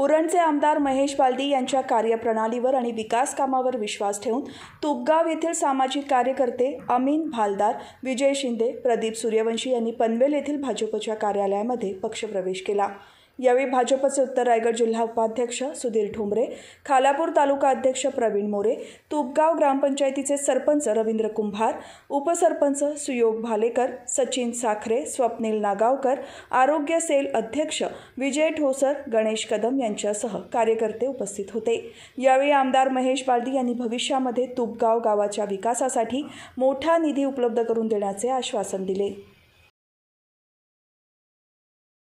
उरणचे आमदार महेश बालदी यांच्या कार्यप्रणालीवर आणि विकास कामावर विश्वास ठेवून तुपगाव येथील सामाजिक कार्यकर्ते अमीन भालदार विजय शिंदे प्रदीप सूर्यवंशी यांनी पनवेल येथील भाजपच्या कार्यालयामध्ये पक्षप्रवेश केला यावेळी भाजपचे उत्तर रायगड जिल्हा उपाध्यक्ष सुधीर ठोंबरे खालापूर तालुका अध्यक्ष प्रवीण मोरे तुपगाव ग्रामपंचायतीचे सरपंच रवींद्र कुंभार उपसरपंच सुयोग भालेकर सचिन साखरे स्वप्नील नागावकर आरोग्य सेल अध्यक्ष विजय ठोसर गणेश कदम यांच्यासह कार्यकर्ते उपस्थित होते यावेळी आमदार महेश बालदी यांनी भविष्यामध्ये तुपगाव गावाच्या विकासासाठी मोठा निधी उपलब्ध करून देण्याचे आश्वासन दिले